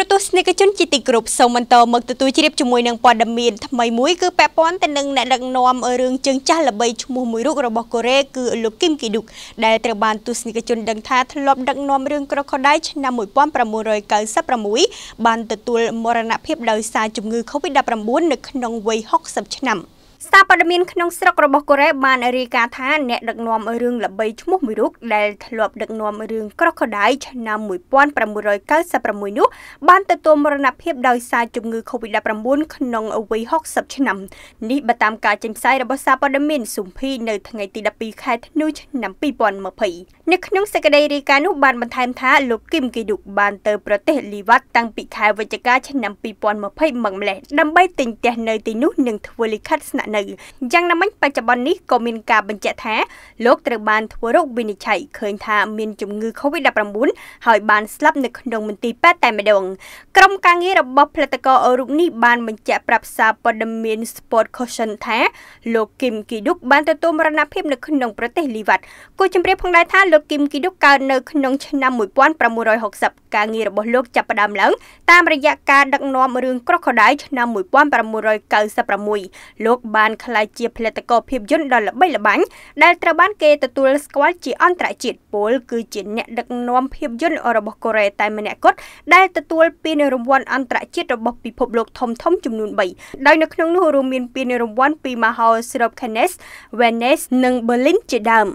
រទស្សនិកជនជាទីគោរពសូមបន្តមកទទួលជ្រាបជាមួយនឹងព័ត៌មានថ្មីមួយគឺពាក់ព័ន្ធទៅនឹងអ្នកដឹកនាំរឿងជើងចាស់ល្បីឈ្មោះមួយរូបរបស់កូរ៉េគឺលោកគីមគីឌុកដែលត្រូវបានទស្សនិកជនដឹងថាធ្លាប់ដឹកនាំរឿង Crocodile ឆ្នាំ1996បានទទួលមរណភាពដោយសារជំងឺ Covid-19 នៅក្នុងវ័យ60ឆ្នាំ។សារព័ត៌មានក្នុងស្រុករបស់កូរ៉េបានរាយការណ៍ថាអ្នកដឹកនាំរឿងល្បីឈ្មោះមួយរូបដែលធ្លាប់ដឹកនាំរឿង Crocodile ឆ្នាំ1996នោះបានទទួលមរណភាពដោយសារជំងឺ COVID-19 ក្នុងវ័យ60ឆ្នាំនេះបើតាមការចេញផ្សាយរបស់សារព័ត៌មានស៊ុំភីនៅថ្ងៃទី12ខែធ្នូឆ្នាំ2020នៅក្នុងសេចក្តីរាយការណ៍នោះបានបន្ថែមថាលោកគីមគីឌុកបានទៅប្រទេសលីវ៉ាត់តាំងពីខែវិច្ឆិកាឆ្នាំ2020មកម្លេះដើម្បីទិញផ្ទះនៅទីនោះនិងធ្វើលិខិតស្នាក់នៅនៅយ៉ាងណាមិញបច្ចុប្បន្ននេះក៏មានការបញ្ជាក់ថាលោកត្រូវបានធ្វើរោគវិនិច្ឆ័យឃើញថាមានជំងឺ Covid-19 ហើយបានស្លាប់នៅក្នុងមន្ទីរពេទ្យតែម្ដងក្រុមការងាររបស់ផលិតកររូបនេះបានបញ្ជាក់ប្រាប់សារព័ត៌មាន Sport Caution ថាលោកគីមគីឌុកបានទទួលមរណភាពនៅក្នុងប្រទេសលីវ៉ាត់គូជំរាបផងដែរថាលោកគីមគីឌុកកើតនៅក្នុងឆ្នាំ1960ការងាររបស់លោកចាប់ផ្ដើមឡើង តាមរយៈការដឹកនាំរឿង Crocodile ឆ្នាំ1996លោកបានក្លាយជាផលិតករភាពយន្តដ៏ល្បីល្បាញដែលត្រូវបានគេទទួលស្គាល់ជាអន្តរជាតិពលគឺជាអ្នកដឹកនាំភាពយន្តរបស់កូរ៉េតែម្នាក់គត់ដែលទទួលពានរង្វាន់អន្តរជាតិរបស់ពិភពលោកធំៗចំនួន3ដោយនៅក្នុងនោះរួមមានពានរង្វាន់ពីមហោស្រព Cannes, Venice និង Berlin ជាដើម